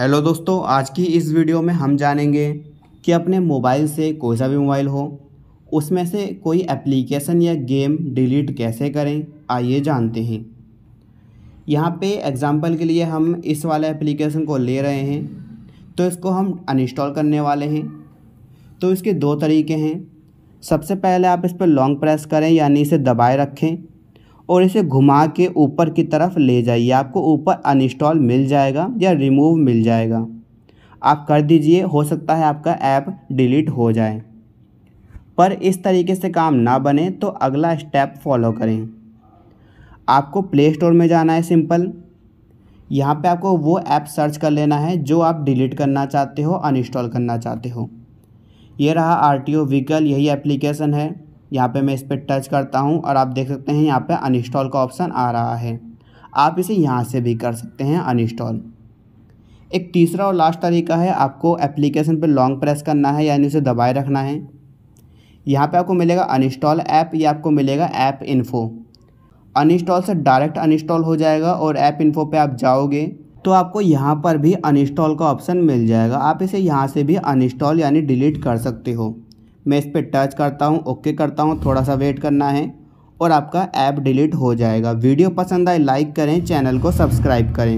hello दोस्तों आज की इस वीडियो में हम जानेंगे कि अपने मोबाइल से कोई सा भी मोबाइल हो उसमें से कोई एप्लीकेशन या गेम डिलीट कैसे करें आइए जानते हैं यहाँ पे एग्ज़ाम्पल के लिए हम इस वाले एप्लीकेशन को ले रहे हैं तो इसको हम अनइंस्टॉल करने वाले हैं तो इसके दो तरीके हैं सबसे पहले आप इस पर लॉन्ग प्रेस करें यानी इसे दबाए रखें और इसे घुमा के ऊपर की तरफ ले जाइए आपको ऊपर अनइंस्टॉल मिल जाएगा या रिमूव मिल जाएगा आप कर दीजिए हो सकता है आपका ऐप डिलीट हो जाए पर इस तरीके से काम ना बने तो अगला स्टेप फॉलो करें आपको प्ले स्टोर में जाना है सिंपल यहाँ पे आपको वो ऐप सर्च कर लेना है जो आप डिलीट करना चाहते हो अनइंस्टॉल करना चाहते हो ये रहा आर टी ओ व्हीकल यही एप्लीकेशन है यहाँ पे मैं इस पर टच करता हूँ और आप देख सकते हैं यहाँ पे अनइंस्टॉल का ऑप्शन आ रहा है आप इसे यहाँ से भी कर सकते हैं अनइंस्टॉल एक तीसरा और लास्ट तरीका है आपको एप्लीकेशन पर लॉन्ग प्रेस करना है यानी उसे दबाए रखना है यहाँ पे आपको मिलेगा अनइंस्टॉल ऐप या आपको मिलेगा ऐप इन्फो अनइंस्टॉल से डायरेक्ट अनइंस्टॉल हो जाएगा और ऐप इन्फो पर आप जाओगे तो आपको यहाँ पर भी अनइंस्टॉल का ऑप्शन मिल जाएगा आप इसे यहाँ से भी अनइंस्टॉल यानी डिलीट कर सकते हो मैं इस पर टच करता हूँ ओके करता हूँ थोड़ा सा वेट करना है और आपका ऐप डिलीट हो जाएगा वीडियो पसंद आए लाइक करें चैनल को सब्सक्राइब करें